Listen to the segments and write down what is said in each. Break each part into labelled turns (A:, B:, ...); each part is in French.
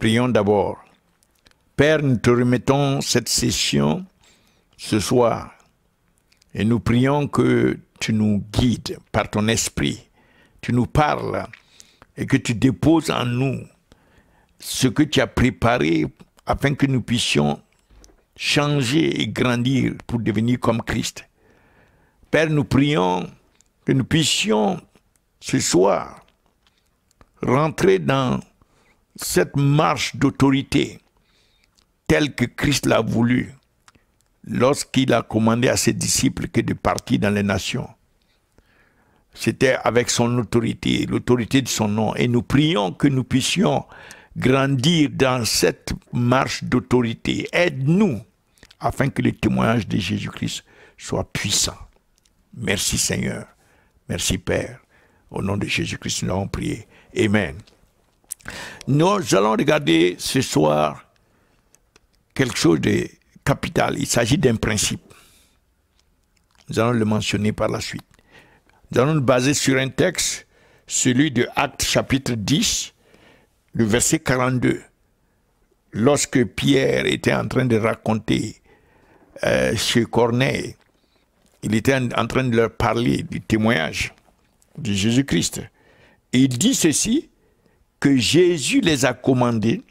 A: Prions d'abord. Père, nous te remettons cette session ce soir et nous prions que tu nous guides par ton esprit, tu nous parles et que tu déposes en nous ce que tu as préparé afin que nous puissions changer et grandir pour devenir comme Christ. Père, nous prions que nous puissions ce soir rentrer dans cette marche d'autorité telle que Christ l'a voulu lorsqu'il a commandé à ses disciples que de partir dans les nations. C'était avec son autorité, l'autorité de son nom. Et nous prions que nous puissions grandir dans cette marche d'autorité. Aide-nous afin que le témoignage de Jésus-Christ soit puissant. Merci Seigneur. Merci Père. Au nom de Jésus-Christ, nous avons prié. Amen. Nous allons regarder ce soir quelque chose de capital. Il s'agit d'un principe. Nous allons le mentionner par la suite. Nous allons nous baser sur un texte, celui de Actes chapitre 10, le verset 42. Lorsque Pierre était en train de raconter euh, chez Corneille, il était en train de leur parler du témoignage de Jésus-Christ. Et il dit ceci, que Jésus les a commandés,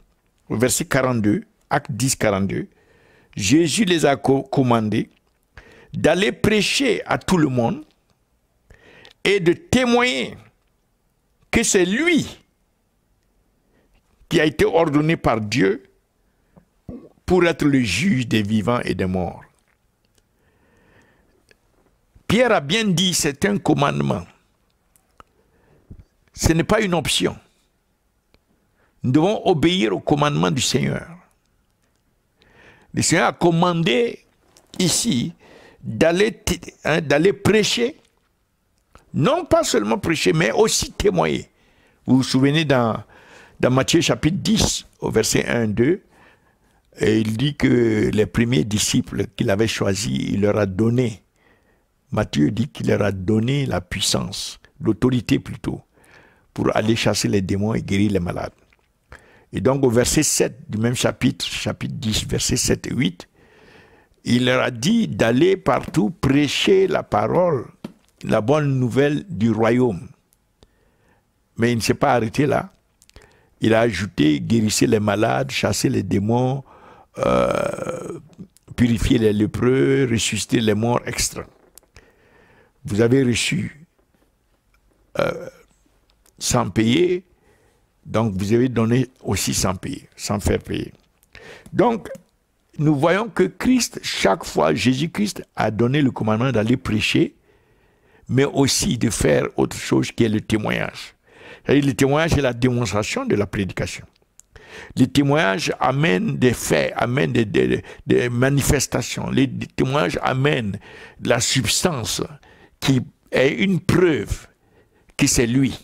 A: verset 42, acte 10, 42, Jésus les a commandés d'aller prêcher à tout le monde et de témoigner que c'est lui qui a été ordonné par Dieu pour être le juge des vivants et des morts. Pierre a bien dit, c'est un commandement. Ce n'est pas une option. Nous devons obéir au commandement du Seigneur. Le Seigneur a commandé ici d'aller hein, prêcher, non pas seulement prêcher, mais aussi témoigner. Vous vous souvenez dans, Matthieu chapitre 10, au verset 1, 2, il dit que les premiers disciples qu'il avait choisis, il leur a donné, Matthieu dit qu'il leur a donné la puissance, l'autorité plutôt, pour aller chasser les démons et guérir les malades. Et donc au verset 7 du même chapitre, chapitre 10, verset 7 et 8, il leur a dit d'aller partout prêcher la parole, la bonne nouvelle du royaume. Mais il ne s'est pas arrêté là. Il a ajouté guérissez les malades, chassez les démons, euh, purifiez purifier les lépreux, ressusciter les morts, extra. Vous avez reçu euh, sans payer, donc vous avez donné aussi sans payer, sans faire payer. Donc nous voyons que Christ, chaque fois, Jésus-Christ a donné le commandement d'aller prêcher, mais aussi de faire autre chose qui est le témoignage. Et le témoignage est la démonstration de la prédication. Le témoignage amène des faits, amène des, manifestations. Le témoignage amène la substance qui est une preuve que c'est lui.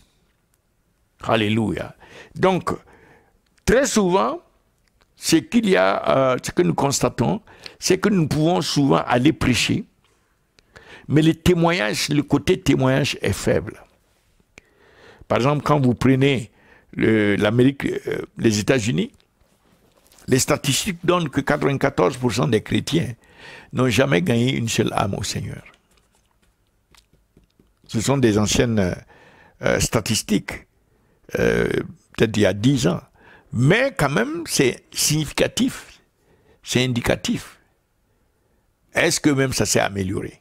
A: Alléluia. Donc, très souvent, ce qu'il y a, euh, ce que nous constatons, c'est que nous pouvons souvent aller prêcher, mais le témoignage, le côté témoignage est faible. Par exemple, quand vous prenez l'Amérique, euh, les États-Unis, les statistiques donnent que 94% des chrétiens n'ont jamais gagné une seule âme au Seigneur. Ce sont des anciennes euh, statistiques peut-être il y a dix ans. Mais quand même, c'est significatif, c'est indicatif. Est-ce que même ça s'est amélioré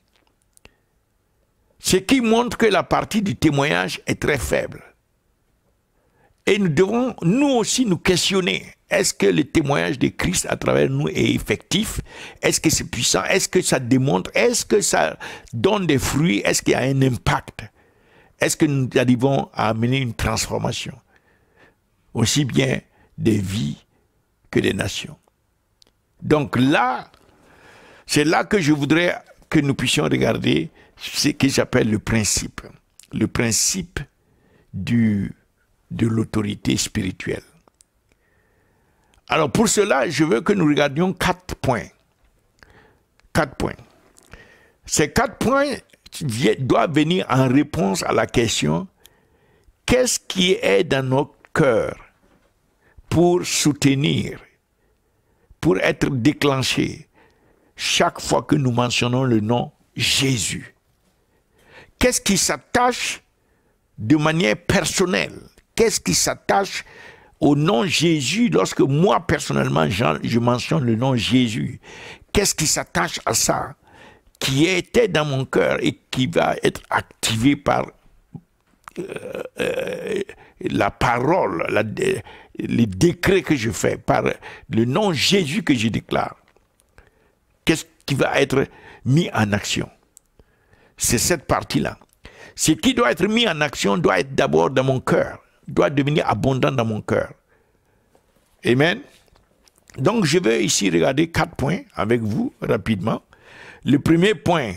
A: Ce qui montre que la partie du témoignage est très faible. Et nous devons, nous aussi, nous questionner. Est-ce que le témoignage de Christ à travers nous est effectif Est-ce que c'est puissant Est-ce que ça démontre Est-ce que ça donne des fruits Est-ce qu'il y a un impact Est-ce que nous arrivons à amener une transformation aussi bien des vies que des nations. Donc là, c'est là que je voudrais que nous puissions regarder ce que j'appelle le principe, le principe du, de l'autorité spirituelle. Alors pour cela, je veux que nous regardions quatre points. Quatre points. Ces quatre points doivent venir en réponse à la question qu'est-ce qui est dans notre cœur pour soutenir, pour être déclenché chaque fois que nous mentionnons le nom Jésus. Qu'est-ce qui s'attache de manière personnelle Qu'est-ce qui s'attache au nom Jésus lorsque moi personnellement je mentionne le nom Jésus Qu'est-ce qui s'attache à ça qui était dans mon cœur et qui va être activé par euh, euh, la parole, la, les décrets que je fais, par le nom Jésus que je déclare, qu'est-ce qui va être mis en action C'est cette partie-là. Ce qui doit être mis en action doit être d'abord dans mon cœur, doit devenir abondant dans mon cœur. Amen. Donc je vais ici regarder quatre points avec vous rapidement. Le premier point,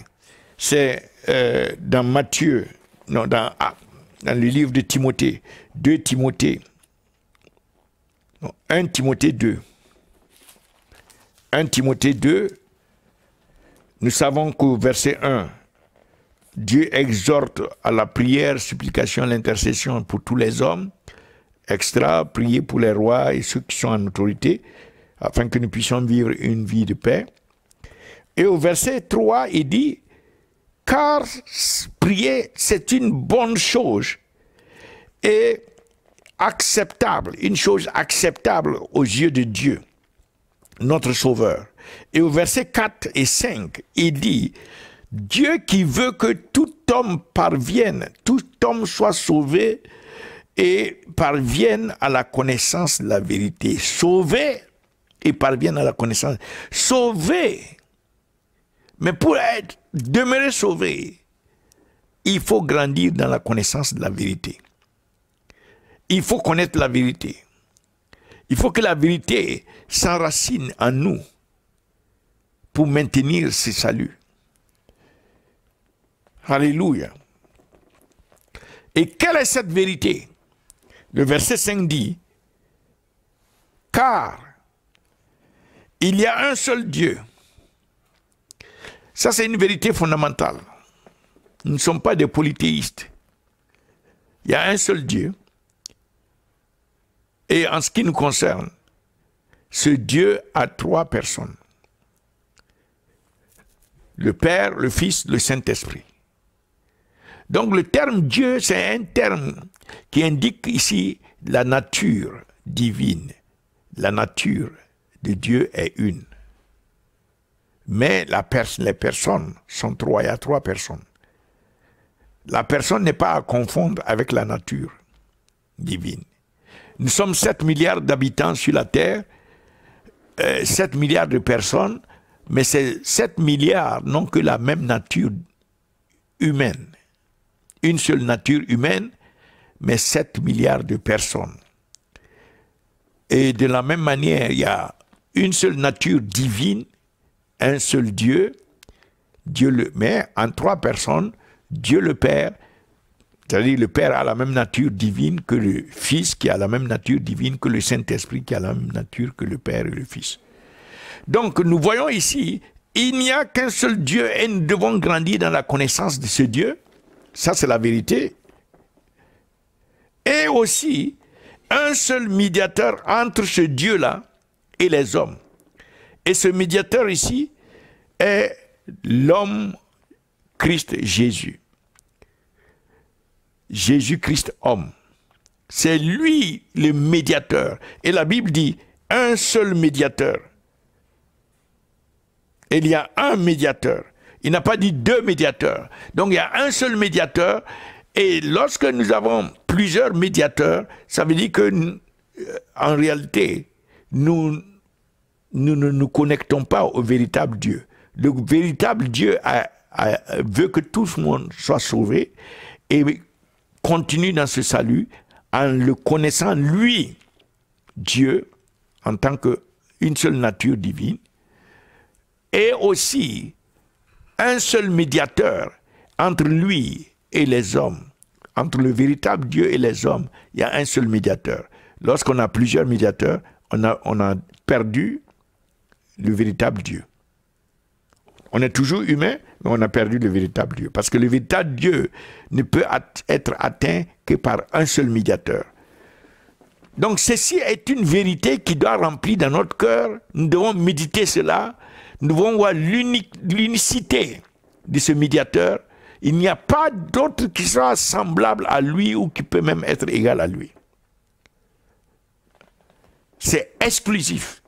A: c'est euh, dans Matthieu, non, dans dans le livre de Timothée, 2 Timothée, 1 Timothée 2. 1 Timothée 2, nous savons qu'au verset 1, Dieu exhorte à la prière, supplication, l'intercession pour tous les hommes, extra, prier pour les rois et ceux qui sont en autorité, afin que nous puissions vivre une vie de paix. Et au verset 3, il dit, car prier, c'est une bonne chose et acceptable, une chose acceptable aux yeux de Dieu, notre Sauveur. Et au verset 4 et 5, il dit, Dieu qui veut que tout homme parvienne, tout homme soit sauvé et parvienne à la connaissance de la vérité. Sauvé et parvienne à la connaissance. Sauvé mais pour être, demeurer sauvé, il faut grandir dans la connaissance de la vérité. Il faut connaître la vérité. Il faut que la vérité s'enracine en nous pour maintenir ses saluts. Alléluia. Et quelle est cette vérité Le verset 5 dit, car il y a un seul Dieu ça, c'est une vérité fondamentale. Nous ne sommes pas des polythéistes. Il y a un seul Dieu. Et en ce qui nous concerne, ce Dieu a trois personnes. Le Père, le Fils, le Saint-Esprit. Donc le terme Dieu, c'est un terme qui indique ici la nature divine. La nature de Dieu est une. Mais la les personnes sont trois, il y a trois personnes. La personne n'est pas à confondre avec la nature divine. Nous sommes 7 milliards d'habitants sur la Terre, 7 euh, milliards de personnes, mais ces 7 milliards n'ont que la même nature humaine. Une seule nature humaine, mais 7 milliards de personnes. Et de la même manière, il y a une seule nature divine, un seul Dieu, Dieu le, mais en trois personnes, Dieu le Père, c'est-à-dire le Père a la même nature divine que le Fils, qui a la même nature divine que le Saint-Esprit, qui a la même nature que le Père et le Fils. Donc nous voyons ici, il n'y a qu'un seul Dieu et nous devons grandir dans la connaissance de ce Dieu. Ça c'est la vérité. Et aussi, un seul médiateur entre ce Dieu-là et les hommes. Et ce médiateur ici est l'homme Christ Jésus. Jésus-Christ homme. C'est lui le médiateur. Et la Bible dit un seul médiateur. Il y a un médiateur. Il n'a pas dit deux médiateurs. Donc il y a un seul médiateur. Et lorsque nous avons plusieurs médiateurs, ça veut dire que, euh, en réalité, nous nous ne nous connectons pas au véritable Dieu. Le véritable Dieu a, veut que tout le monde soit sauvé et continue dans ce salut en le connaissant lui, Dieu, en tant qu'une seule nature divine, et aussi un seul médiateur entre lui et les hommes, entre le véritable Dieu et les hommes, il y a un seul médiateur. Lorsqu'on a plusieurs médiateurs, on a, on a perdu le véritable Dieu. On est toujours humain, mais on a perdu le véritable Dieu. Parce que le véritable Dieu ne peut être atteint que par un seul médiateur. Donc ceci est une vérité qui doit remplir dans notre cœur. Nous devons méditer cela. Nous devons voir l'unicité de ce médiateur. Il n'y a pas d'autre qui soit semblable à lui ou qui peut même être égal à lui. C'est exclusif.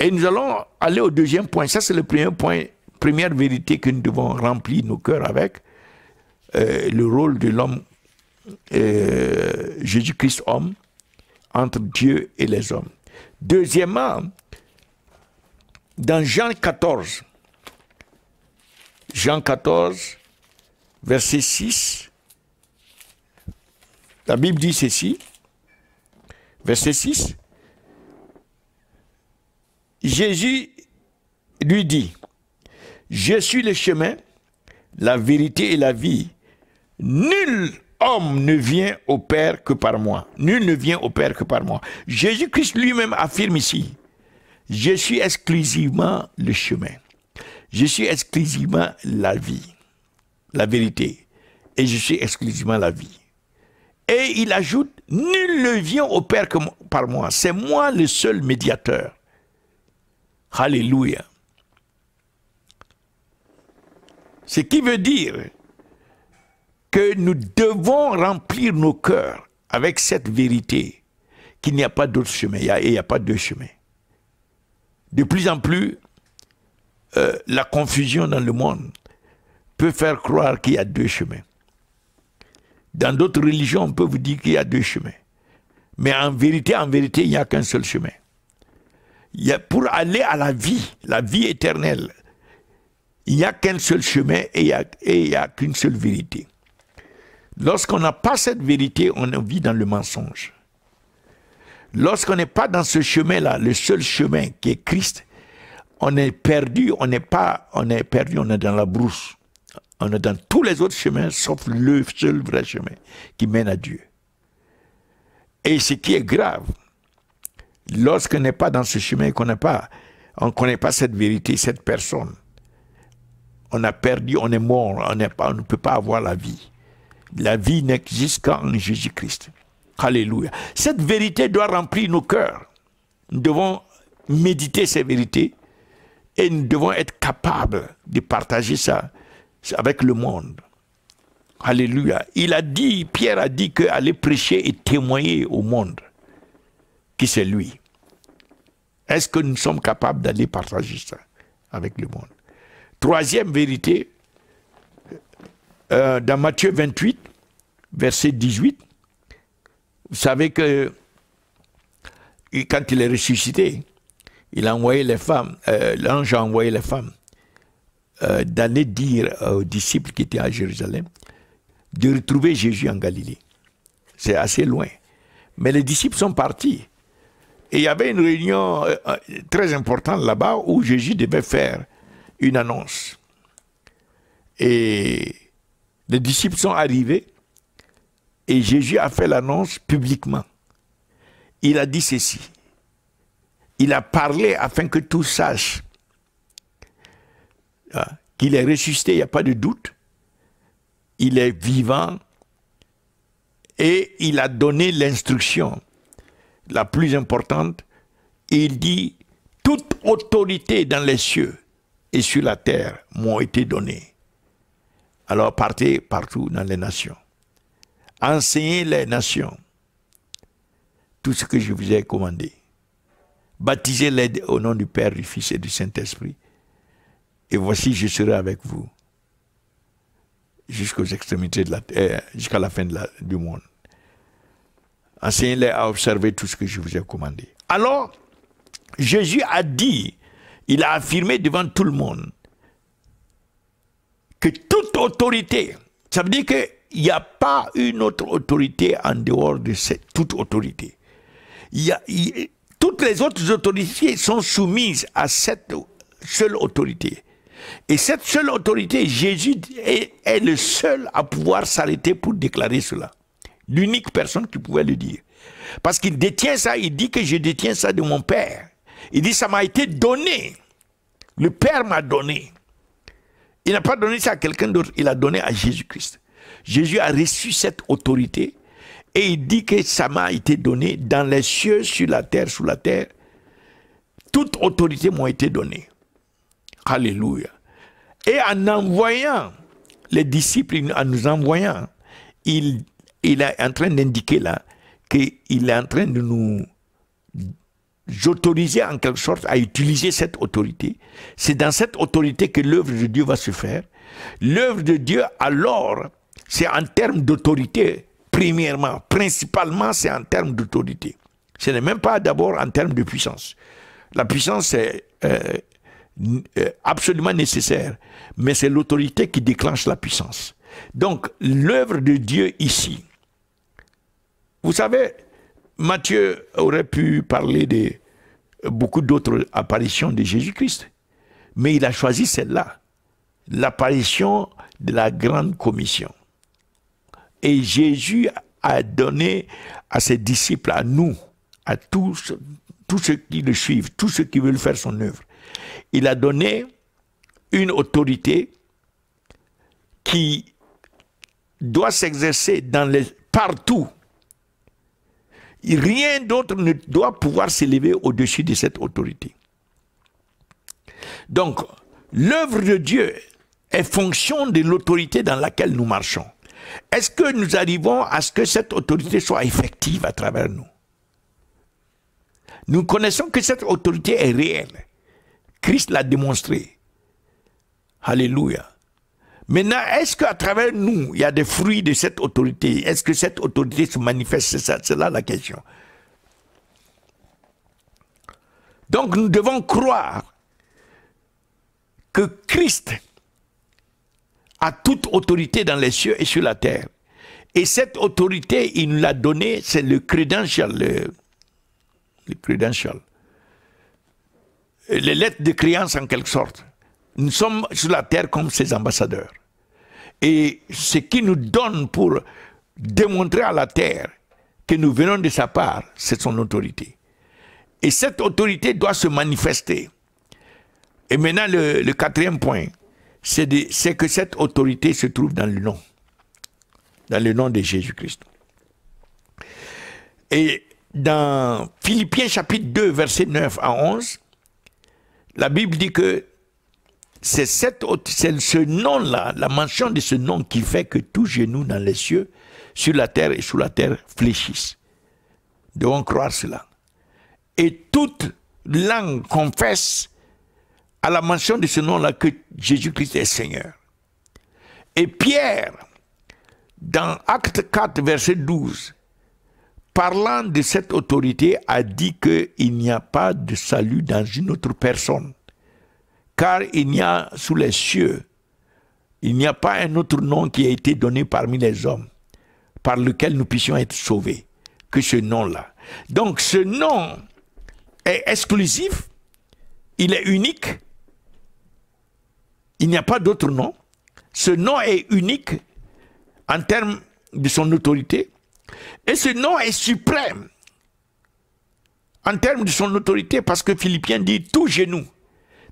A: Et nous allons aller au deuxième point. Ça, c'est le premier point, première vérité que nous devons remplir nos cœurs avec. Euh, le rôle de l'homme, euh, Jésus-Christ homme, entre Dieu et les hommes. Deuxièmement, dans Jean 14, Jean 14, verset 6, la Bible dit ceci, verset 6, Jésus lui dit, je suis le chemin, la vérité et la vie. Nul homme ne vient au Père que par moi. Nul ne vient au Père que par moi. Jésus-Christ lui-même affirme ici, je suis exclusivement le chemin. Je suis exclusivement la vie, la vérité. Et je suis exclusivement la vie. Et il ajoute, nul ne vient au Père que par moi. C'est moi le seul médiateur. Alléluia. Ce qui veut dire que nous devons remplir nos cœurs avec cette vérité qu'il n'y a pas d'autre chemin, il n'y a, pas deux chemins. De plus en plus, euh, la confusion dans le monde peut faire croire qu'il y a deux chemins. Dans d'autres religions, on peut vous dire qu'il y a deux chemins. Mais en vérité, en vérité, il n'y a qu'un seul chemin pour aller à la vie, la vie éternelle, il n'y a qu'un seul chemin et il n'y a, qu'une seule vérité. Lorsqu'on n'a pas cette vérité, on vit dans le mensonge. Lorsqu'on n'est pas dans ce chemin-là, le seul chemin qui est Christ, on est perdu, on n'est pas, on est perdu, on est dans la brousse. On est dans tous les autres chemins, sauf le seul vrai chemin qui mène à Dieu. Et ce qui est grave, Lorsqu'on n'est pas dans ce chemin qu'on n'est pas, on ne connaît pas cette vérité, cette personne, on a perdu, on est mort, on, on ne peut pas avoir la vie. La vie n'existe qu'en Jésus-Christ. Alléluia. Cette vérité doit remplir nos cœurs. Nous devons méditer ces vérités et nous devons être capables de partager ça avec le monde. Alléluia. Il a dit, Pierre a dit qu'aller prêcher et témoigner au monde, qui c'est lui. Est-ce que nous sommes capables d'aller partager ça avec le monde Troisième vérité, euh, dans Matthieu 28, verset 18, vous savez que quand il est ressuscité, il a envoyé les femmes, euh, l'ange a envoyé les femmes euh, d'aller dire aux disciples qui étaient à Jérusalem de retrouver Jésus en Galilée. C'est assez loin. Mais les disciples sont partis. Et il y avait une réunion euh, euh, très importante là-bas où Jésus devait faire une annonce. Et les disciples sont arrivés et Jésus a fait l'annonce publiquement. Il a dit ceci. Il a parlé afin que tout sache hein, qu'il est ressuscité, il n'y a pas de doute. Il est vivant et il a donné l'instruction la plus importante, il dit, toute autorité dans les cieux et sur la terre m'ont été données Alors partez partout dans les nations. Enseignez les nations tout ce que je vous ai commandé. Baptisez-les au nom du Père, du Fils et du Saint-Esprit. Et voici, je serai avec vous jusqu'aux extrémités de la terre, euh, jusqu'à la fin du monde enseignez-les à observer tout ce que je vous ai commandé. Alors, Jésus a dit, il a affirmé devant tout le monde, que toute autorité, ça veut dire qu'il n'y a pas une autre autorité en dehors de cette toute autorité. Il toutes les autres autorités sont soumises à cette seule autorité. Et cette seule autorité, Jésus est le seul à pouvoir s'arrêter pour déclarer cela l'unique personne qui pouvait le dire. Parce qu'il détient ça, il dit que je détiens ça de mon père. Il dit, ça m'a été donné. Le Père m'a donné. Il n'a pas donné ça à quelqu'un d'autre, il a donné à Jésus-Christ. Jésus a reçu cette autorité et il dit que ça m'a été donné dans les cieux, sur la terre, sous la terre. Toute autorité m'a été donnée. Alléluia. Et en envoyant les disciples, en nous envoyant, il il est en train d'indiquer là qu'il est en train de nous autoriser en quelque sorte à utiliser cette autorité. C'est dans cette autorité que l'œuvre de Dieu va se faire. L'œuvre de Dieu, alors, c'est en termes d'autorité, premièrement, principalement, c'est en termes d'autorité. Ce n'est même pas d'abord en termes de puissance. La puissance est euh, euh, absolument nécessaire, mais c'est l'autorité qui déclenche la puissance. Donc, l'œuvre de Dieu ici, vous savez, Matthieu aurait pu parler de beaucoup d'autres apparitions de Jésus-Christ, mais il a choisi celle-là, l'apparition de la grande commission. Et Jésus a donné à ses disciples, à nous, à tous, tous ceux qui le suivent, tous ceux qui veulent faire son œuvre, il a donné une autorité qui doit s'exercer dans les partout Rien d'autre ne doit pouvoir s'élever au-dessus de cette autorité. Donc, l'œuvre de Dieu est fonction de l'autorité dans laquelle nous marchons. Est-ce que nous arrivons à ce que cette autorité soit effective à travers nous Nous connaissons que cette autorité est réelle. Christ l'a démontré. Alléluia. Maintenant, est-ce qu'à travers nous, il y a des fruits de cette autorité Est-ce que cette autorité se manifeste C'est là la question. Donc nous devons croire que Christ a toute autorité dans les cieux et sur la terre. Et cette autorité, il nous l'a donnée, c'est le credential. Le, le credential. Les lettres de créance en quelque sorte. Nous sommes sur la terre comme ses ambassadeurs et ce qu'il nous donne pour démontrer à la terre que nous venons de sa part, c'est son autorité. Et cette autorité doit se manifester. Et maintenant, le, quatrième point, c'est que cette autorité se trouve dans le nom, dans le nom de Jésus-Christ. Et dans Philippiens chapitre 2, verset 9 à 11, la Bible dit que c'est ce nom-là, la mention de ce nom qui fait que tout genou dans les cieux, sur la terre et sous la terre fléchissent. Devons croire cela. Et toute langue confesse à la mention de ce nom-là que Jésus-Christ est Seigneur. Et Pierre, dans Acte 4, verset 12, parlant de cette autorité, a dit qu'il n'y a pas de salut dans une autre personne car il n'y a sous les cieux, il n'y a pas un autre nom qui a été donné parmi les hommes par lequel nous puissions être sauvés que ce nom-là. Donc ce nom est exclusif, il est unique, il n'y a pas d'autre nom. Ce nom est unique en termes de son autorité et ce nom est suprême en termes de son autorité parce que Philippiens dit tout genou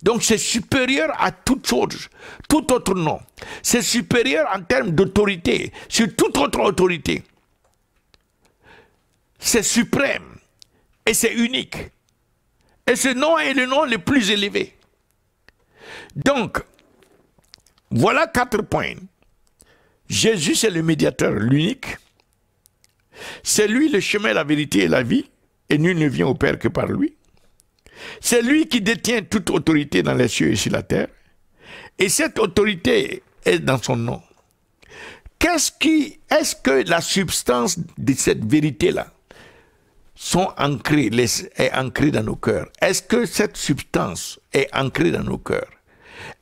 A: donc c'est supérieur à toute chose, tout autre nom. C'est supérieur en termes d'autorité, sur toute autre autorité. C'est suprême et c'est unique. Et ce nom est le nom le plus élevé. Donc, voilà quatre points. Jésus, c'est le médiateur, l'unique. C'est lui le chemin, la vérité et la vie, et nul ne vient au Père que par lui. C'est lui qui détient toute autorité dans les cieux et sur la terre. Et cette autorité est dans son nom. Qu'est-ce qui, est-ce que la substance de cette vérité-là sont est ancrée dans nos cœurs? Est-ce que cette substance est ancrée dans nos cœurs?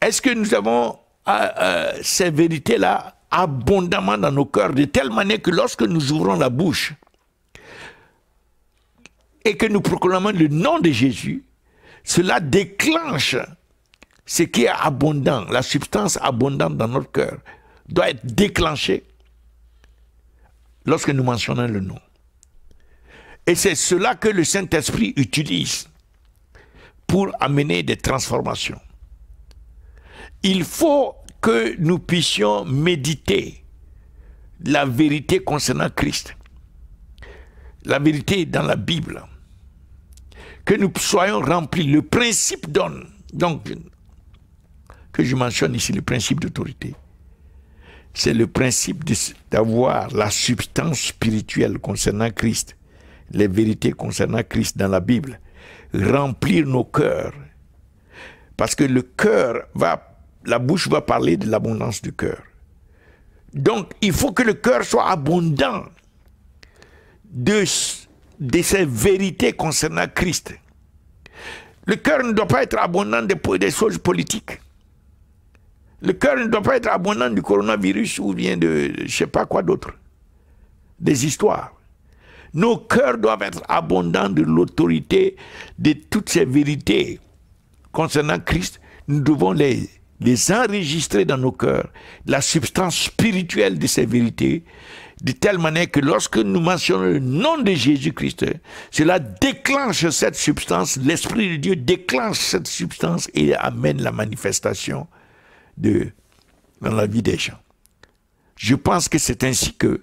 A: Est-ce que nous avons euh, euh, ces vérités-là abondamment dans nos cœurs de telle manière que lorsque nous ouvrons la bouche et que nous proclamons le nom de Jésus, cela déclenche ce qui est abondant, la substance abondante dans notre cœur doit être déclenchée lorsque nous mentionnons le nom. Et c'est cela que le Saint-Esprit utilise pour amener des transformations. Il faut que nous puissions méditer la vérité concernant Christ, la vérité dans la Bible que nous soyons remplis. Le principe donne. Donc, que je mentionne ici le principe d'autorité. C'est le principe d'avoir la substance spirituelle concernant Christ, les vérités concernant Christ dans la Bible, remplir nos cœurs. Parce que le cœur va, la bouche va parler de l'abondance du cœur. Donc, il faut que le cœur soit abondant de de ces vérités concernant Christ. Le cœur ne doit pas être abondant des, des choses politiques. Le cœur ne doit pas être abondant du coronavirus ou bien de je ne sais pas quoi d'autre. Des histoires. Nos cœurs doivent être abondants de l'autorité, de toutes ces vérités concernant Christ. Nous devons les, les enregistrer dans nos cœurs, la substance spirituelle de ces vérités, de telle manière que lorsque nous mentionnons le nom de Jésus-Christ, cela déclenche cette substance, l'Esprit de Dieu déclenche cette substance et amène la manifestation de, dans la vie des gens. Je pense que c'est ainsi que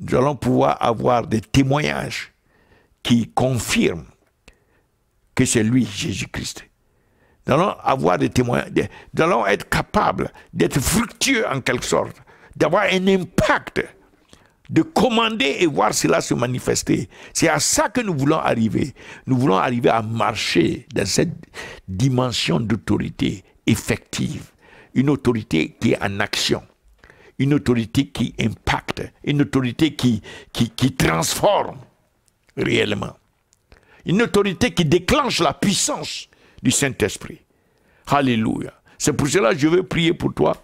A: nous allons pouvoir avoir des témoignages qui confirment que c'est lui, Jésus-Christ. allons avoir des nous allons être capables d'être fructueux en quelque sorte, d'avoir un impact de commander et voir cela se manifester. C'est à ça que nous voulons arriver. Nous voulons arriver à marcher dans cette dimension d'autorité effective, une autorité qui est en action, une autorité qui impacte, une autorité qui, qui, transforme réellement, une autorité qui déclenche la puissance du Saint-Esprit. Alléluia. C'est pour cela que je veux prier pour toi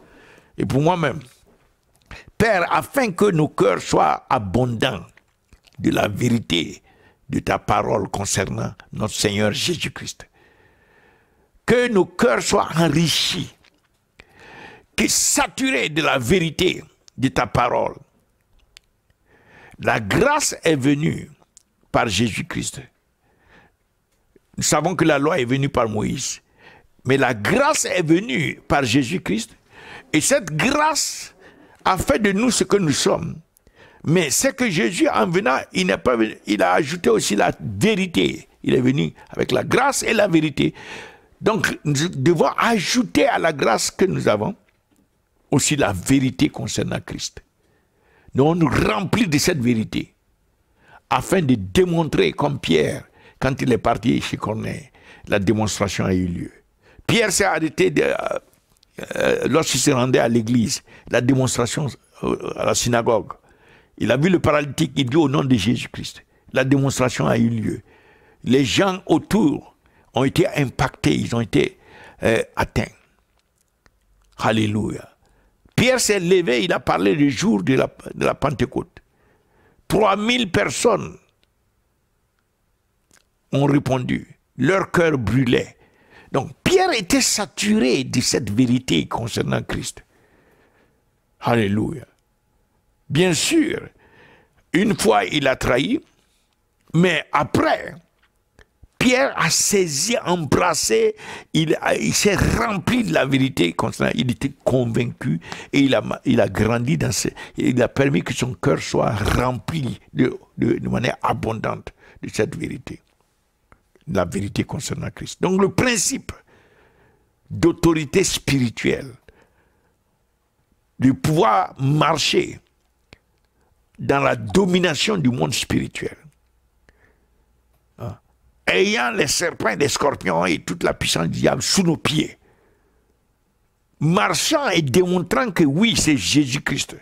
A: et pour moi-même. Père, afin que nos cœurs soient abondants de la vérité de ta parole concernant notre Seigneur Jésus-Christ. Que nos cœurs soient enrichis, que saturés de la vérité de ta parole. La grâce est venue par Jésus-Christ. Nous savons que la loi est venue par Moïse, mais la grâce est venue par Jésus-Christ. Et cette grâce a fait de nous ce que nous sommes. Mais c'est que Jésus, en venant, il, n'est pas venu, il a ajouté aussi la vérité. Il est venu avec la grâce et la vérité. Donc, nous devons ajouter à la grâce que nous avons aussi la vérité concernant Christ. Nous on nous remplit de cette vérité afin de démontrer, comme Pierre, quand il est parti chez Corneille, la démonstration a eu lieu. Pierre s'est arrêté de, euh, euh, lorsqu'il se rendait à l'église, la démonstration euh, à la synagogue, il a vu le paralytique, il dit au nom de Jésus-Christ. La démonstration a eu lieu. Les gens autour ont été impactés, ils ont été euh, atteints. Alléluia. Pierre s'est levé, il a parlé du jour de la, de la Pentecôte. 3000 personnes ont répondu. Leur cœur brûlait. Donc Pierre était saturé de cette vérité concernant Christ. Alléluia. Bien sûr, une fois il a trahi, mais après, Pierre a saisi, embrassé, il, s'est rempli de la vérité concernant, il était convaincu et il a, grandi dans ce, il a permis que son cœur soit rempli de manière abondante de cette vérité la vérité concernant Christ. Donc le principe d'autorité spirituelle, du pouvoir marcher dans la domination du monde spirituel, hein, ayant les serpents, les scorpions et toute la puissance du diable sous nos pieds, marchant et démontrant que oui, c'est Jésus-Christ.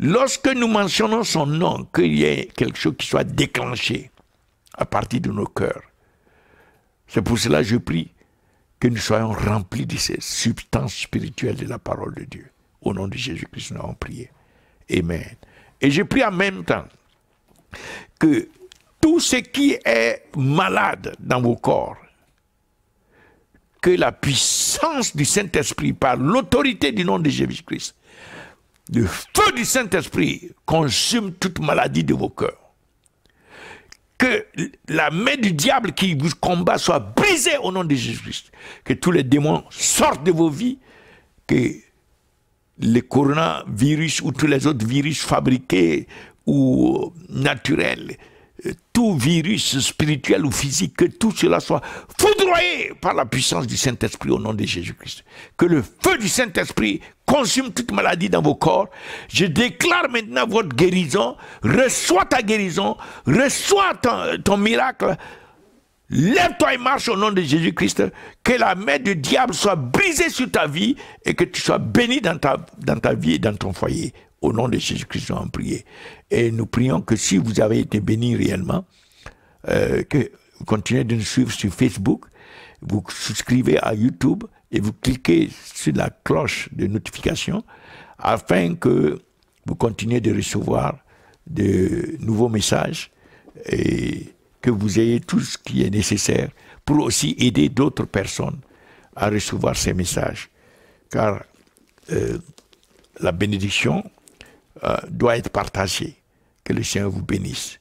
A: Lorsque nous mentionnons son nom, qu'il y ait quelque chose qui soit déclenché à partir de nos cœurs, c'est pour cela que je prie que nous soyons remplis de ces substances spirituelles de la parole de Dieu. Au nom de Jésus-Christ, nous avons prié. Amen. Et je prie en même temps que tout ce qui est malade dans vos corps, que la puissance du Saint-Esprit, par l'autorité du nom de Jésus-Christ, le feu du Saint-Esprit consume toute maladie de vos cœurs que la main du diable qui vous combat soit brisée au nom de Jésus-Christ. Que tous les démons sortent de vos vies, que le coronavirus ou tous les autres virus fabriqués ou naturels euh, tout virus spirituel ou physique, que tout cela soit foudroyé par la puissance du Saint-Esprit au nom de Jésus-Christ. Que le feu du Saint-Esprit consume toute maladie dans vos corps. Je déclare maintenant votre guérison. Reçois ta guérison. Reçois ton, miracle. Lève-toi et marche au nom de Jésus-Christ. Que la main du diable soit brisée sur ta vie et que tu sois béni dans ta, dans ta vie et dans ton foyer. Au nom de Jésus-Christ, nous avons prié. Et nous prions que si vous avez été bénis réellement, euh, que vous continuez de nous suivre sur Facebook, vous souscrivez à YouTube et vous cliquez sur la cloche de notification afin que vous continuez de recevoir de nouveaux messages et que vous ayez tout ce qui est nécessaire pour aussi aider d'autres personnes à recevoir ces messages. Car euh, la bénédiction euh, doit être partagé. Que le Seigneur vous bénisse.